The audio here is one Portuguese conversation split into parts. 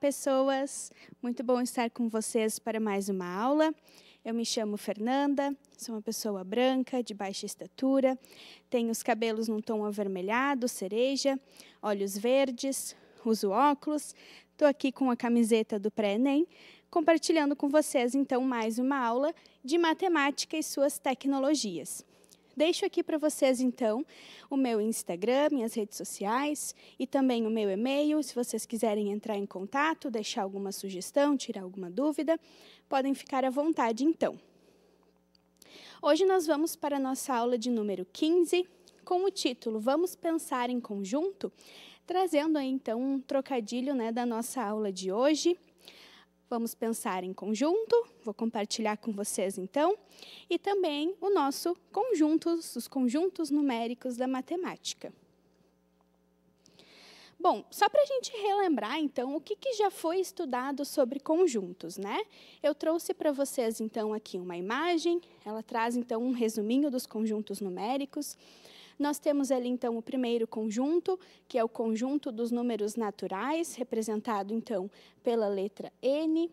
pessoas! Muito bom estar com vocês para mais uma aula. Eu me chamo Fernanda, sou uma pessoa branca, de baixa estatura, tenho os cabelos num tom avermelhado, cereja, olhos verdes, uso óculos, estou aqui com a camiseta do pré-ENEM, compartilhando com vocês, então, mais uma aula de matemática e suas tecnologias. Deixo aqui para vocês, então, o meu Instagram, minhas redes sociais e também o meu e-mail. Se vocês quiserem entrar em contato, deixar alguma sugestão, tirar alguma dúvida, podem ficar à vontade, então. Hoje nós vamos para a nossa aula de número 15, com o título Vamos Pensar em Conjunto, trazendo aí, então um trocadilho né, da nossa aula de hoje Vamos pensar em conjunto, vou compartilhar com vocês então, e também o nosso conjuntos, os conjuntos numéricos da matemática. Bom, só para a gente relembrar, então, o que, que, já foi estudado sobre conjuntos, né? Eu trouxe para vocês, então, aqui uma imagem, ela traz, então, um resuminho dos conjuntos numéricos. Nós temos ali, então, o primeiro conjunto, que é o conjunto dos números naturais, representado, então, pela letra N.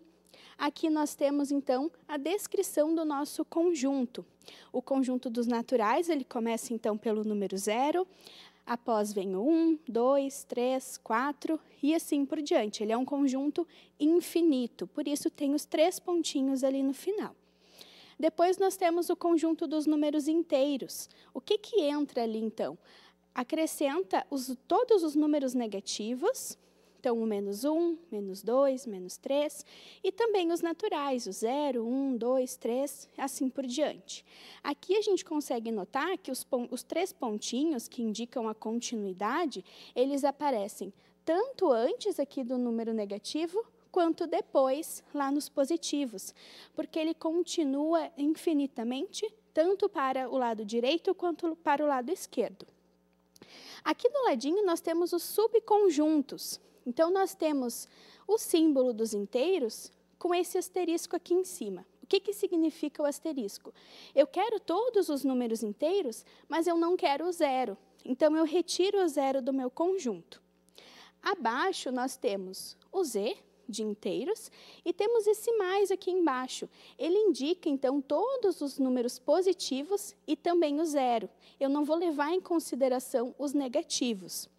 Aqui nós temos, então, a descrição do nosso conjunto. O conjunto dos naturais, ele começa, então, pelo número zero, após vem o 1, 2, 3, 4 e assim por diante. Ele é um conjunto infinito, por isso tem os três pontinhos ali no final. Depois nós temos o conjunto dos números inteiros. O que, que entra ali, então? Acrescenta os, todos os números negativos, então o menos 1, menos 2, menos 3, e também os naturais, o 0, 1, 2, 3, assim por diante. Aqui a gente consegue notar que os, os três pontinhos que indicam a continuidade, eles aparecem tanto antes aqui do número negativo quanto depois lá nos positivos, porque ele continua infinitamente, tanto para o lado direito quanto para o lado esquerdo. Aqui do ladinho nós temos os subconjuntos. Então nós temos o símbolo dos inteiros com esse asterisco aqui em cima. O que, que significa o asterisco? Eu quero todos os números inteiros, mas eu não quero o zero. Então eu retiro o zero do meu conjunto. Abaixo nós temos o z, de inteiros, e temos esse mais aqui embaixo. Ele indica, então, todos os números positivos e também o zero. Eu não vou levar em consideração os negativos.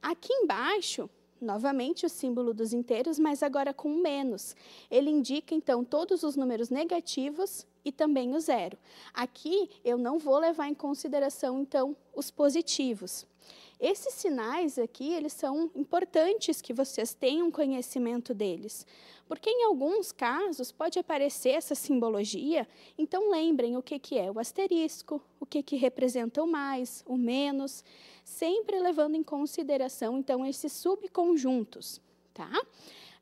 Aqui embaixo, novamente o símbolo dos inteiros, mas agora com menos. Ele indica, então, todos os números negativos e também o zero. Aqui, eu não vou levar em consideração, então, os positivos. Esses sinais aqui, eles são importantes que vocês tenham conhecimento deles, porque em alguns casos pode aparecer essa simbologia, então lembrem o que, que é o asterisco, o que, que representa o mais, o menos, sempre levando em consideração, então, esses subconjuntos, tá?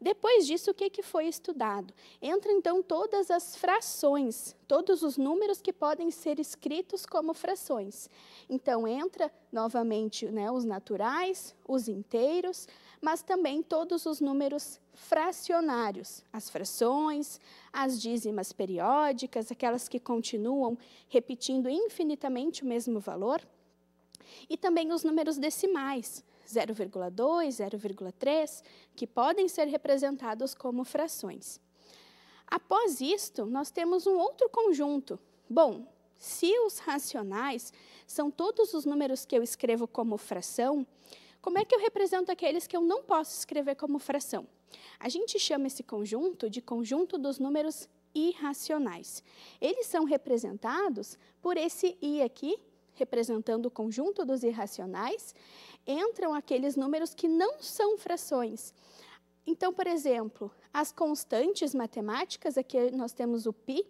Depois disso, o que, que foi estudado? Entra então todas as frações, todos os números que podem ser escritos como frações. Então entra novamente né, os naturais, os inteiros, mas também todos os números fracionários, as frações, as dízimas periódicas, aquelas que continuam repetindo infinitamente o mesmo valor, e também os números decimais 0,2, 0,3, que podem ser representados como frações. Após isto, nós temos um outro conjunto. Bom, se os racionais são todos os números que eu escrevo como fração, como é que eu represento aqueles que eu não posso escrever como fração? A gente chama esse conjunto de conjunto dos números irracionais. Eles são representados por esse i aqui, representando o conjunto dos irracionais, entram aqueles números que não são frações. Então, por exemplo, as constantes matemáticas, aqui nós temos o π,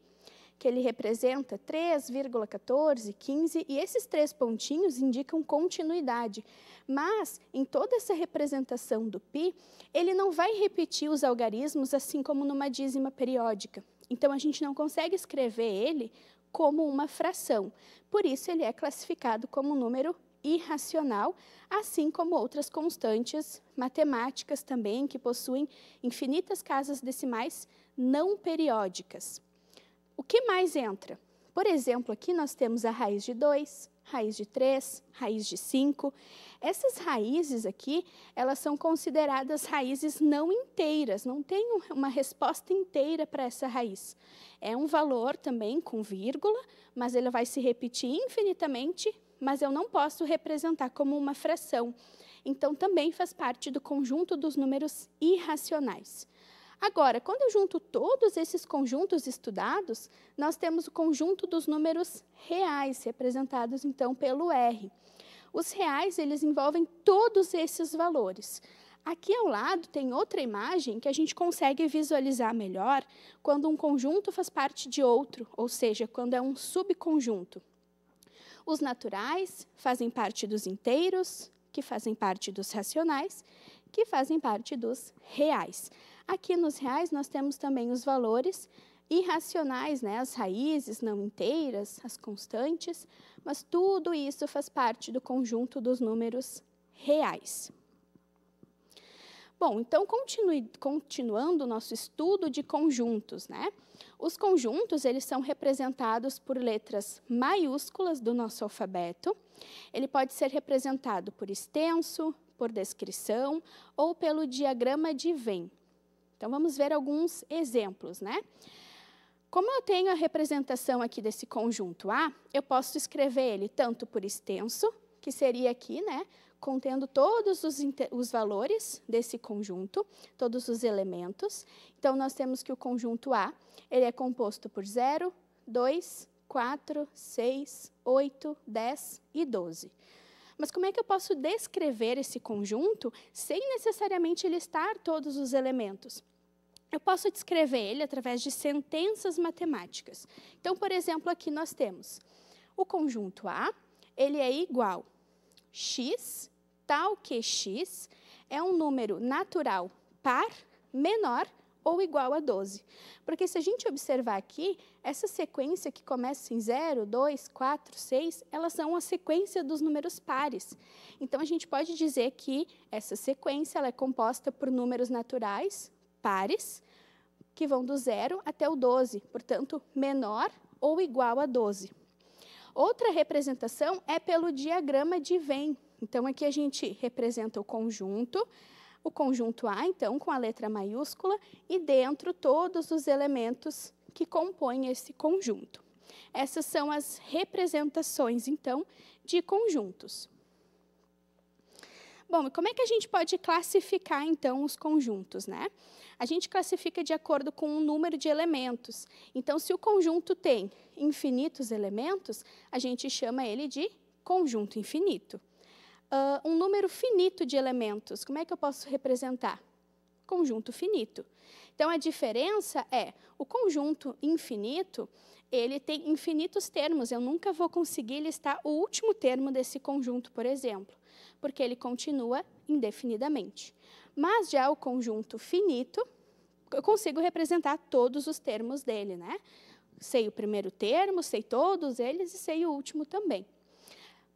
que ele representa 3,14, 15, e esses três pontinhos indicam continuidade. Mas, em toda essa representação do π, ele não vai repetir os algarismos assim como numa dízima periódica. Então, a gente não consegue escrever ele como uma fração. Por isso, ele é classificado como um número irracional, assim como outras constantes matemáticas também, que possuem infinitas casas decimais não periódicas. O que mais entra? Por exemplo, aqui nós temos a raiz de 2, raiz de 3, raiz de 5. Essas raízes aqui, elas são consideradas raízes não inteiras, não tem uma resposta inteira para essa raiz. É um valor também com vírgula, mas ele vai se repetir infinitamente, mas eu não posso representar como uma fração. Então, também faz parte do conjunto dos números irracionais. Agora, quando eu junto todos esses conjuntos estudados, nós temos o conjunto dos números reais, representados então pelo R. Os reais, eles envolvem todos esses valores. Aqui ao lado tem outra imagem que a gente consegue visualizar melhor quando um conjunto faz parte de outro, ou seja, quando é um subconjunto. Os naturais fazem parte dos inteiros, que fazem parte dos racionais, que fazem parte dos reais. Aqui nos reais nós temos também os valores irracionais, né, as raízes não inteiras, as constantes, mas tudo isso faz parte do conjunto dos números reais. Bom, então continue, continuando o nosso estudo de conjuntos, né? Os conjuntos, eles são representados por letras maiúsculas do nosso alfabeto. Ele pode ser representado por extenso, por descrição ou pelo diagrama de Venn. Então, vamos ver alguns exemplos, né? Como eu tenho a representação aqui desse conjunto A, eu posso escrever ele tanto por extenso, que seria aqui, né, contendo todos os, os, valores desse conjunto, todos os elementos. Então, nós temos que o conjunto A ele é composto por 0, 2, 4, 6, 8, 10 e 12. Mas como é que eu posso descrever esse conjunto sem necessariamente listar todos os elementos? Eu posso descrever ele através de sentenças matemáticas. Então, por exemplo, aqui nós temos o conjunto A, ele é igual x, tal que x é um número natural par menor ou igual a 12. Porque se a gente observar aqui, essa sequência que começa em 0, 2, 4, 6, elas são a sequência dos números pares. Então, a gente pode dizer que essa sequência ela é composta por números naturais, pares, que vão do 0 até o 12, portanto, menor ou igual a 12. Outra representação é pelo diagrama de Venn. Então, aqui a gente representa o conjunto, o conjunto A, então, com a letra maiúscula, e dentro todos os elementos que compõem esse conjunto. Essas são as representações, então, de conjuntos. Bom, como é que a gente pode classificar, então, os conjuntos, né? A gente classifica de acordo com o número de elementos. Então, se o conjunto tem infinitos elementos, a gente chama ele de conjunto infinito uh, um número finito de elementos. Como é que eu posso representar? Conjunto finito. Então, a diferença é, o conjunto infinito, ele tem infinitos termos. Eu nunca vou conseguir listar o último termo desse conjunto, por exemplo, porque ele continua indefinidamente. Mas já o conjunto finito, eu consigo representar todos os termos dele, né? Sei o primeiro termo, sei todos eles e sei o último também.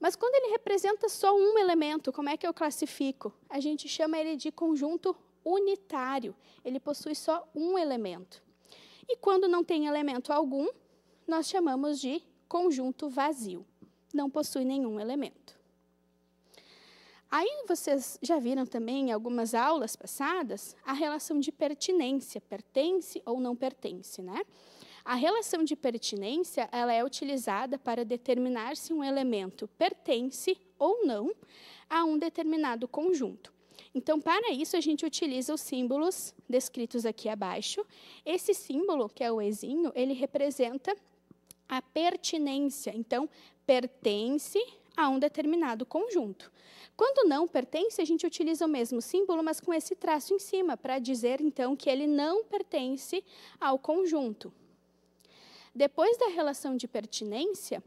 Mas quando ele representa só um elemento, como é que eu classifico? A gente chama ele de conjunto unitário. Ele possui só um elemento. E quando não tem elemento algum, nós chamamos de conjunto vazio. Não possui nenhum elemento. Aí vocês já viram também em algumas aulas passadas a relação de pertinência, pertence ou não pertence, né? A relação de pertinência ela é utilizada para determinar se um elemento pertence ou não a um determinado conjunto. Então, para isso, a gente utiliza os símbolos descritos aqui abaixo. Esse símbolo, que é o ezinho, ele representa a pertinência. Então, pertence a um determinado conjunto. Quando não pertence, a gente utiliza o mesmo símbolo, mas com esse traço em cima, para dizer, então, que ele não pertence ao conjunto. Depois da relação de pertinência,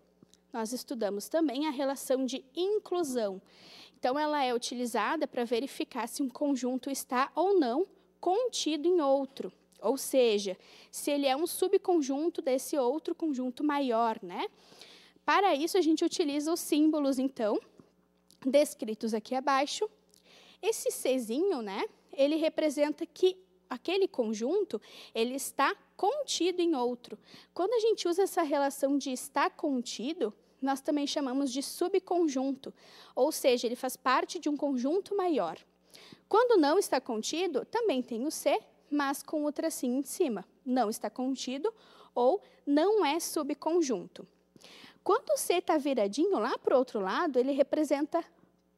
nós estudamos também a relação de inclusão. Então, ela é utilizada para verificar se um conjunto está ou não contido em outro, ou seja, se ele é um subconjunto desse outro conjunto maior, né? Para isso, a gente utiliza os símbolos, então, descritos aqui abaixo. Esse Czinho, né, ele representa que aquele conjunto, ele está contido em outro. Quando a gente usa essa relação de estar contido, nós também chamamos de subconjunto, ou seja, ele faz parte de um conjunto maior. Quando não está contido, também tem o C, mas com o tracinho em cima. Não está contido ou não é subconjunto. Quando o C está viradinho lá para o outro lado, ele representa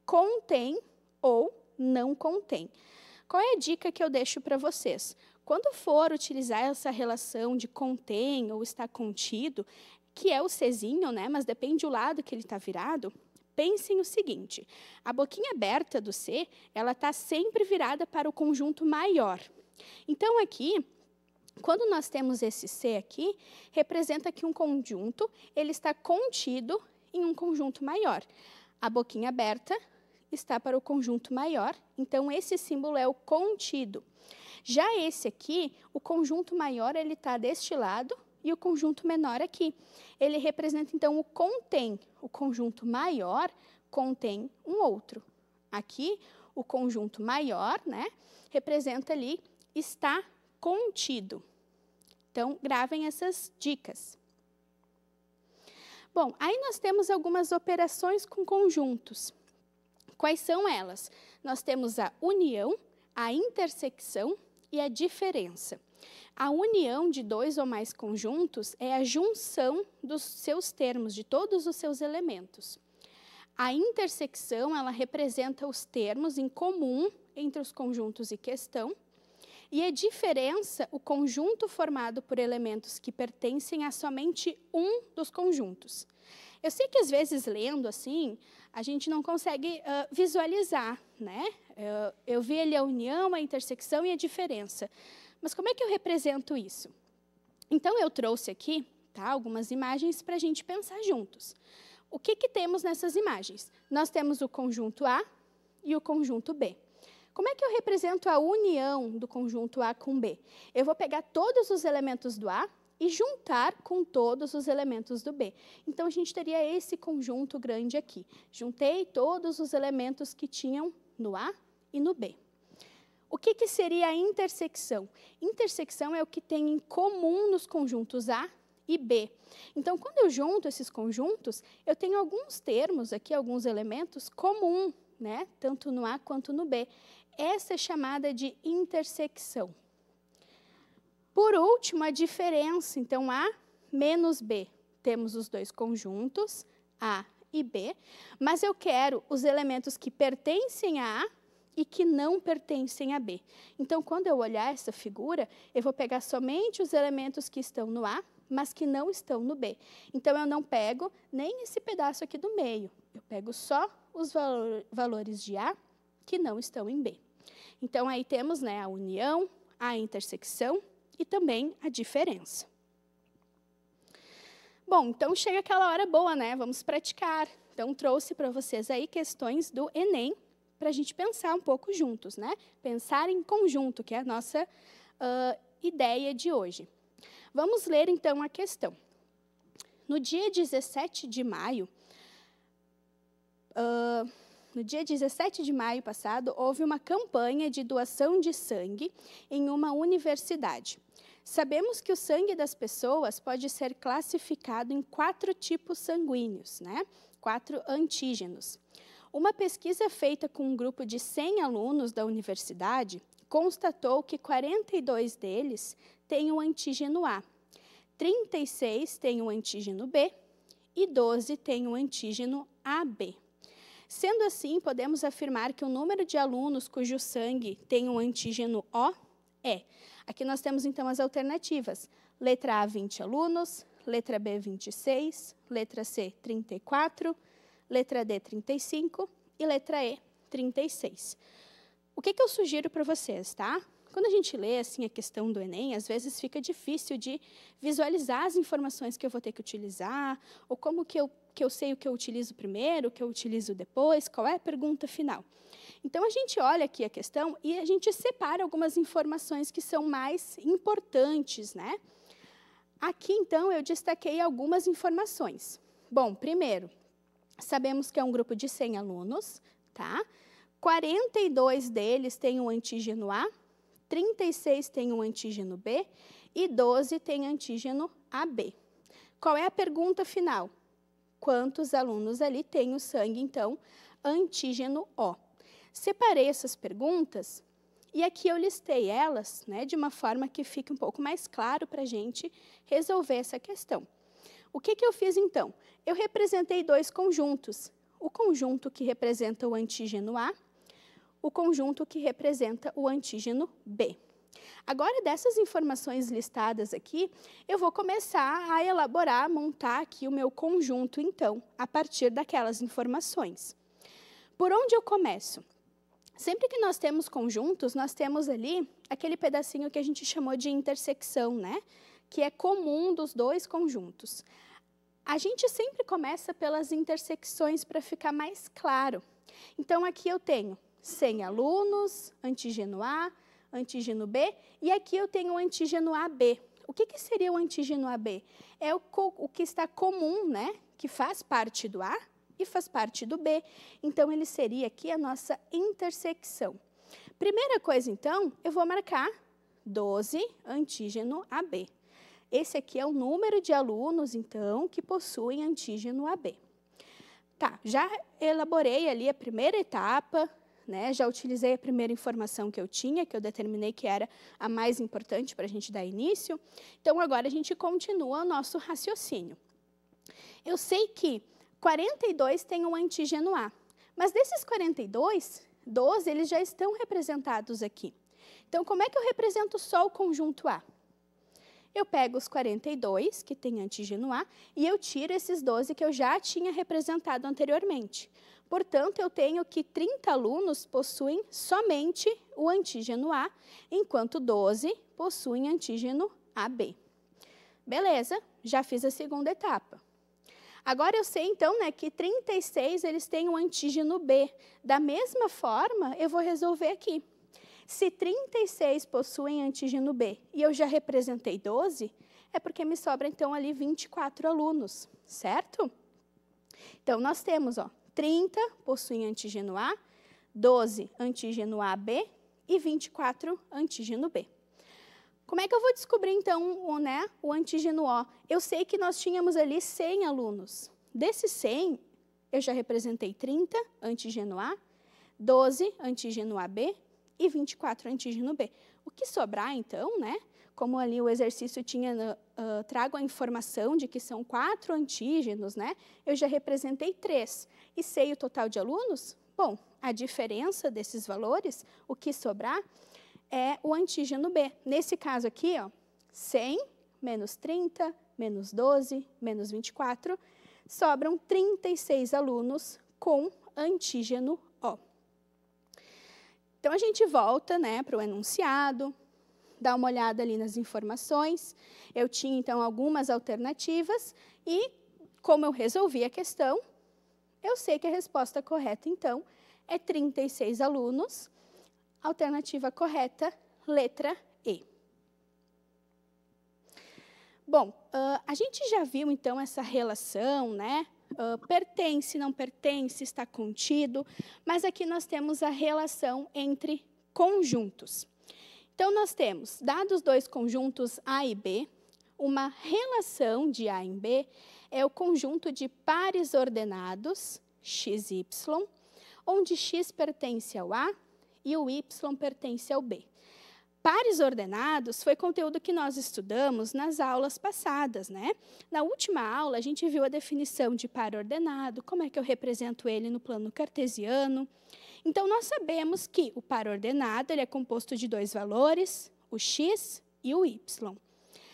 contém ou não contém. Qual é a dica que eu deixo para vocês? Quando for utilizar essa relação de contém ou está contido, que é o Czinho, né, mas depende do lado que ele está virado, pensem o seguinte: a boquinha aberta do C, ela está sempre virada para o conjunto maior. Então aqui, quando nós temos esse C aqui, representa que um conjunto ele está contido em um conjunto maior. A boquinha aberta está para o conjunto maior, então esse símbolo é o contido. Já esse aqui, o conjunto maior, ele está deste lado e o conjunto menor aqui. Ele representa, então, o contém. O conjunto maior contém um outro. Aqui, o conjunto maior, né, representa ali está contido. Então, gravem essas dicas. Bom, aí nós temos algumas operações com conjuntos. Quais são elas? Nós temos a união, a intersecção e a diferença. A união de dois ou mais conjuntos é a junção dos seus termos, de todos os seus elementos. A intersecção, ela representa os termos em comum entre os conjuntos em questão, e a diferença, o conjunto formado por elementos que pertencem a somente um dos conjuntos. Eu sei que às vezes lendo assim, a gente não consegue uh, visualizar, né? Eu, eu vi ali a união, a intersecção e a diferença. Mas como é que eu represento isso? Então eu trouxe aqui, tá, algumas imagens para a gente pensar juntos. O que, que temos nessas imagens? Nós temos o conjunto A e o conjunto B. Como é que eu represento a união do conjunto A com B? Eu vou pegar todos os elementos do A, e juntar com todos os elementos do B. Então, a gente teria esse conjunto grande aqui. Juntei todos os elementos que tinham no A e no B. O que, que seria a intersecção? Intersecção é o que tem em comum nos conjuntos A e B. Então, quando eu junto esses conjuntos, eu tenho alguns termos aqui, alguns elementos comum, né? tanto no A quanto no B. Essa é chamada de intersecção. Por último, a diferença, então A menos B. Temos os dois conjuntos, A e B, mas eu quero os elementos que pertencem a A e que não pertencem a B. Então, quando eu olhar essa figura, eu vou pegar somente os elementos que estão no A, mas que não estão no B. Então, eu não pego nem esse pedaço aqui do meio, eu pego só os valores de A que não estão em B. Então, aí temos né, a união, a intersecção e também a diferença. Bom, então chega aquela hora boa, né? Vamos praticar. Então trouxe para vocês aí questões do Enem para a gente pensar um pouco juntos, né? Pensar em conjunto, que é a nossa uh, ideia de hoje. Vamos ler então a questão. No dia 17 de maio, uh, no dia 17 de maio passado, houve uma campanha de doação de sangue em uma universidade. Sabemos que o sangue das pessoas pode ser classificado em quatro tipos sanguíneos, né? Quatro antígenos. Uma pesquisa feita com um grupo de 100 alunos da universidade constatou que 42 deles têm o antígeno A, 36 têm o antígeno B e 12 têm o antígeno AB. Sendo assim, podemos afirmar que o número de alunos cujo sangue tem o antígeno O é. Aqui nós temos então as alternativas. Letra A, 20 alunos, letra B, 26, letra C, 34, letra D, 35 e letra E, 36. O que, que eu sugiro para vocês, tá? Quando a gente lê assim a questão do Enem, às vezes fica difícil de visualizar as informações que eu vou ter que utilizar, ou como que eu, que eu sei o que eu utilizo primeiro, o que eu utilizo depois, qual é a pergunta final. Então, a gente olha aqui a questão e a gente separa algumas informações que são mais importantes, né? Aqui, então, eu destaquei algumas informações. Bom, primeiro, sabemos que é um grupo de 100 alunos, tá? 42 deles têm o antígeno A, 36 têm o antígeno B e 12 têm antígeno AB. Qual é a pergunta final? Quantos alunos ali têm o sangue, então, antígeno O? Separei essas perguntas e aqui eu listei elas né, de uma forma que fique um pouco mais claro para a gente resolver essa questão. O que, que eu fiz então? Eu representei dois conjuntos. O conjunto que representa o antígeno A, o conjunto que representa o antígeno B. Agora, dessas informações listadas aqui, eu vou começar a elaborar, montar aqui o meu conjunto, então, a partir daquelas informações. Por onde eu começo? Sempre que nós temos conjuntos, nós temos ali aquele pedacinho que a gente chamou de intersecção, né? Que é comum dos dois conjuntos. A gente sempre começa pelas intersecções para ficar mais claro. Então, aqui eu tenho 100 alunos, antígeno A, antígeno B, e aqui eu tenho o antígeno AB. O que, que seria o antígeno AB? É o, o que está comum, né? Que faz parte do A, e faz parte do B, então ele seria aqui a nossa intersecção. Primeira coisa, então, eu vou marcar 12 antígeno AB. Esse aqui é o número de alunos, então, que possuem antígeno AB. Tá, já elaborei ali a primeira etapa, né? Já utilizei a primeira informação que eu tinha, que eu determinei que era a mais importante para a gente dar início. Então, agora a gente continua o nosso raciocínio. Eu sei que 42 têm um antígeno A. Mas desses 42, 12 eles já estão representados aqui. Então, como é que eu represento só o conjunto A? Eu pego os 42, que tem antígeno A, e eu tiro esses 12 que eu já tinha representado anteriormente. Portanto, eu tenho que 30 alunos possuem somente o antígeno A, enquanto 12 possuem antígeno AB. Beleza, já fiz a segunda etapa. Agora eu sei então, né, que 36 eles têm um antígeno B. Da mesma forma, eu vou resolver aqui. Se 36 possuem antígeno B e eu já representei 12, é porque me sobra então ali 24 alunos, certo? Então nós temos, ó, 30 possuem antígeno A, 12 antígeno AB e 24 antígeno B. Como é que eu vou descobrir, então, o, né, o antígeno O? Eu sei que nós tínhamos ali 100 alunos. Desses 100, eu já representei 30 antígeno A, 12 antígeno AB e 24 antígeno B. O que sobrar, então, né? Como ali o exercício tinha, uh, trago a informação de que são quatro antígenos, né? Eu já representei três. E sei o total de alunos? Bom, a diferença desses valores, o que sobrar, é o antígeno B. Nesse caso aqui, ó, 100 menos 30, menos 12, menos 24, sobram 36 alunos com antígeno O. Então, a gente volta né, para o enunciado, dá uma olhada ali nas informações. Eu tinha, então, algumas alternativas e, como eu resolvi a questão, eu sei que a resposta correta, então, é 36 alunos Alternativa correta, letra E. Bom, uh, a gente já viu então essa relação, né? Uh, pertence, não pertence, está contido, mas aqui nós temos a relação entre conjuntos. Então, nós temos, dados dois conjuntos A e B, uma relação de A em B é o conjunto de pares ordenados, x, y, onde x pertence ao A e o Y pertence ao B. Pares ordenados foi conteúdo que nós estudamos nas aulas passadas, né? Na última aula, a gente viu a definição de par ordenado, como é que eu represento ele no plano cartesiano. Então, nós sabemos que o par ordenado ele é composto de dois valores, o x e o y.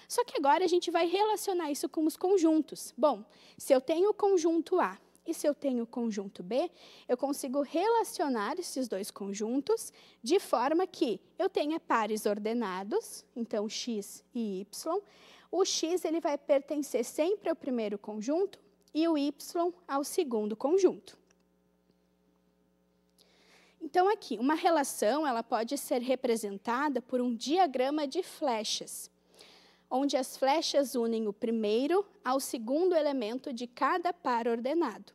Só que agora a gente vai relacionar isso com os conjuntos. Bom, se eu tenho o conjunto A e se eu tenho o conjunto B, eu consigo relacionar esses dois conjuntos de forma que eu tenha pares ordenados, então x e y. O x ele vai pertencer sempre ao primeiro conjunto e o y ao segundo conjunto. Então, aqui, uma relação ela pode ser representada por um diagrama de flechas onde as flechas unem o primeiro ao segundo elemento de cada par ordenado.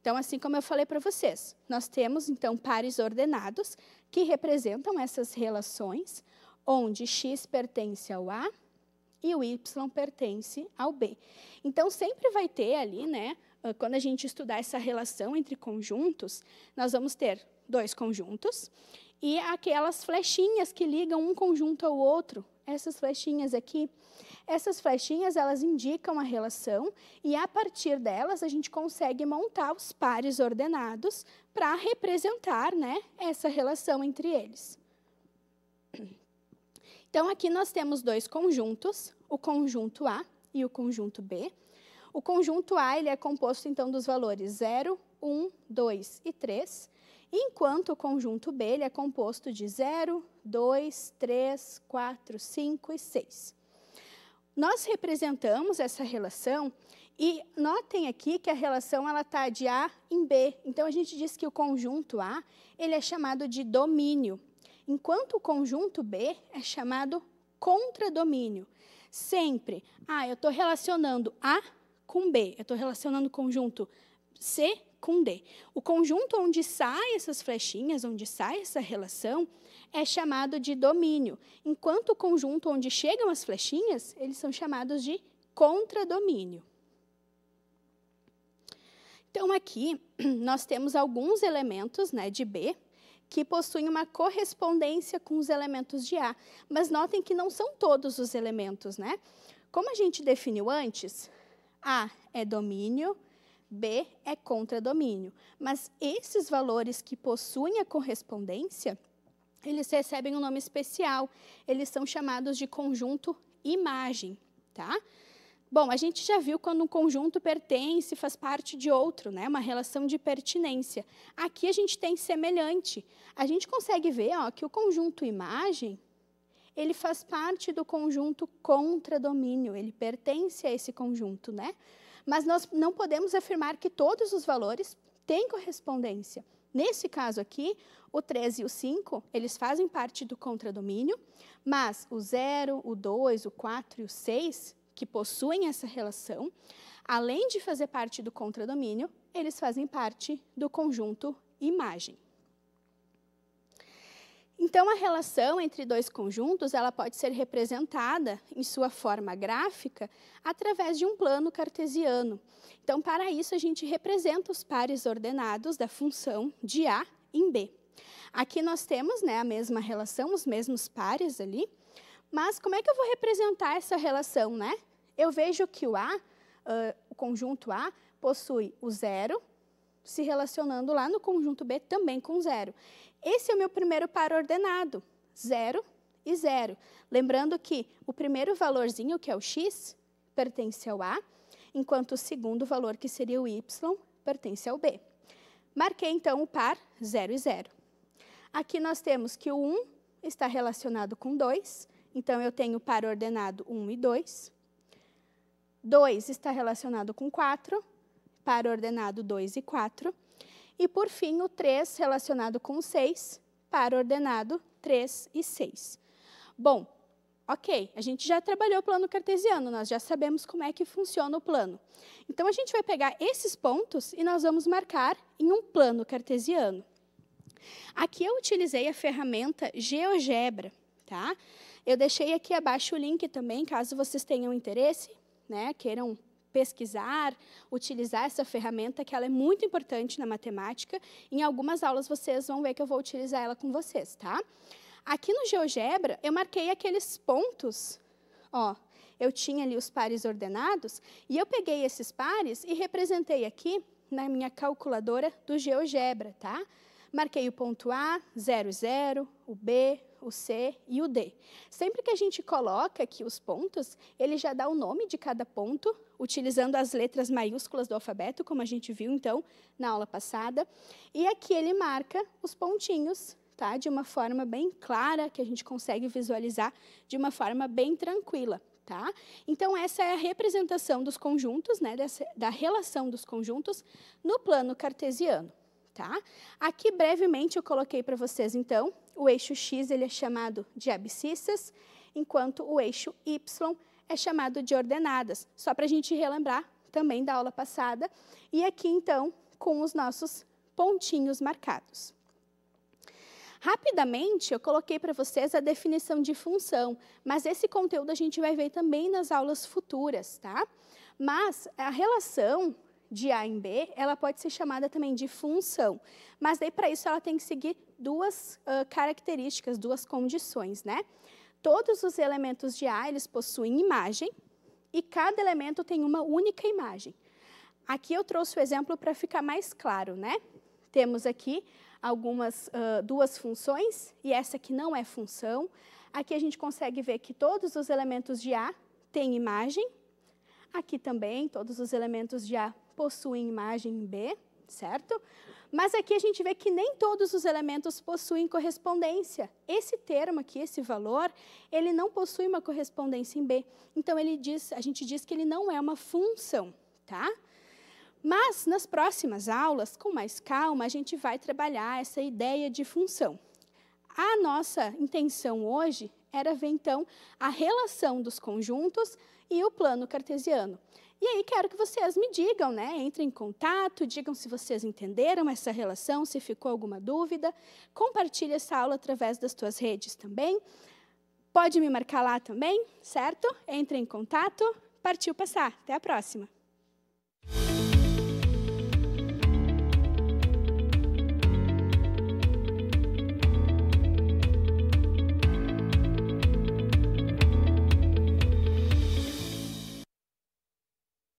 Então, assim como eu falei para vocês, nós temos então pares ordenados que representam essas relações onde x pertence ao A e o y pertence ao B. Então, sempre vai ter ali, né, ah, quando a gente estudar essa relação entre conjuntos, nós vamos ter dois conjuntos e aquelas flechinhas que ligam um conjunto ao outro, essas flechinhas aqui, essas flechinhas, elas indicam a relação e a partir delas a gente consegue montar os pares ordenados para representar, né, essa relação entre eles. Então aqui nós temos dois conjuntos, o conjunto A e o conjunto B. O conjunto A ele é composto então dos valores 0, 1, 2 e 3, enquanto o conjunto B ele é composto de 0, 2, 3, 4, 5 e 6. Nós representamos essa relação e notem aqui que a relação ela está de A em B. Então a gente diz que o conjunto A ele é chamado de domínio, enquanto o conjunto B é chamado contradomínio. Sempre, ah, eu estou relacionando A com B, eu estou relacionando o conjunto C com D. O conjunto onde saem essas flechinhas, onde sai essa relação, é chamado de domínio, enquanto o conjunto onde chegam as flechinhas, eles são chamados de contradomínio. Então, aqui, nós temos alguns elementos né, de B que possuem uma correspondência com os elementos de A. Mas notem que não são todos os elementos, né? Como a gente definiu antes, A é domínio, B é contradomínio. Mas esses valores que possuem a correspondência eles recebem um nome especial. Eles são chamados de conjunto imagem, tá? Bom, a gente já viu quando um conjunto pertence, faz parte de outro, né? Uma relação de pertinência. Aqui a gente tem semelhante. A gente consegue ver, ó, que o conjunto imagem ele faz parte do conjunto contradomínio, ele pertence a esse conjunto, né? Mas nós não podemos afirmar que todos os valores têm correspondência. Nesse caso aqui, o 13 e o 5, eles fazem parte do contradomínio, mas o 0, o 2, o 4 e o 6, que possuem essa relação, além de fazer parte do contradomínio, eles fazem parte do conjunto imagem. Então, a relação entre dois conjuntos ela pode ser representada, em sua forma gráfica, através de um plano cartesiano. Então, para isso, a gente representa os pares ordenados da função de A em B. Aqui nós temos né, a mesma relação, os mesmos pares ali, mas como é que eu vou representar essa relação? Né? Eu vejo que o A, uh, o conjunto A, possui o zero, se relacionando lá no conjunto B também com zero. Esse é o meu primeiro par ordenado, zero e zero. Lembrando que o primeiro valorzinho, que é o x, pertence ao a, enquanto o segundo valor, que seria o y, pertence ao b. Marquei, então, o par 0 e 0. Aqui nós temos que o 1 está relacionado com 2, então eu tenho o par ordenado 1 e 2. 2 está relacionado com 4, par ordenado 2 e 4. E por fim, o 3 relacionado com o 6, par ordenado 3 e 6. Bom, ok, a gente já trabalhou o plano cartesiano, nós já sabemos como é que funciona o plano. Então, a gente vai pegar esses pontos e nós vamos marcar em um plano cartesiano. Aqui eu utilizei a ferramenta GeoGebra, tá? Eu deixei aqui abaixo o link também, caso vocês tenham interesse, né, queiram pesquisar, utilizar essa ferramenta, que ela é muito importante na matemática. Em algumas aulas vocês vão ver que eu vou utilizar ela com vocês, tá? Aqui no GeoGebra, eu marquei aqueles pontos, ó, eu tinha ali os pares ordenados, e eu peguei esses pares e representei aqui na minha calculadora do GeoGebra, tá? Marquei o ponto A, 0, o B, o C e o D. Sempre que a gente coloca aqui os pontos, ele já dá o nome de cada ponto, utilizando as letras maiúsculas do alfabeto, como a gente viu, então, na aula passada. E aqui ele marca os pontinhos, tá? De uma forma bem clara, que a gente consegue visualizar de uma forma bem tranquila. Tá? Então, essa é a representação dos conjuntos, né, dessa, da relação dos conjuntos no plano cartesiano. Tá? Aqui, brevemente, eu coloquei para vocês, então, o eixo X ele é chamado de abscissas, enquanto o eixo Y é chamado de ordenadas. Só para a gente relembrar também da aula passada. E aqui, então, com os nossos pontinhos marcados. Rapidamente, eu coloquei para vocês a definição de função, mas esse conteúdo a gente vai ver também nas aulas futuras, tá? Mas a relação de A em B, ela pode ser chamada também de função. Mas daí para isso ela tem que seguir duas uh, características, duas condições, né? Todos os elementos de A, eles possuem imagem e cada elemento tem uma única imagem. Aqui eu trouxe o exemplo para ficar mais claro, né? Temos aqui algumas uh, duas funções e essa que não é função. Aqui a gente consegue ver que todos os elementos de A têm imagem. Aqui também todos os elementos de A possuem imagem B, certo? Mas aqui a gente vê que nem todos os elementos possuem correspondência. Esse termo aqui, esse valor, ele não possui uma correspondência em B. Então ele diz, a gente diz que ele não é uma função, tá? Mas nas próximas aulas, com mais calma, a gente vai trabalhar essa ideia de função. A nossa intenção hoje era ver então a relação dos conjuntos e o plano cartesiano. E aí quero que vocês me digam, né? Entrem em contato, digam se vocês entenderam essa relação, se ficou alguma dúvida. Compartilhe essa aula através das tuas redes também. Pode me marcar lá também, certo? Entre em contato. Partiu passar. Até a próxima.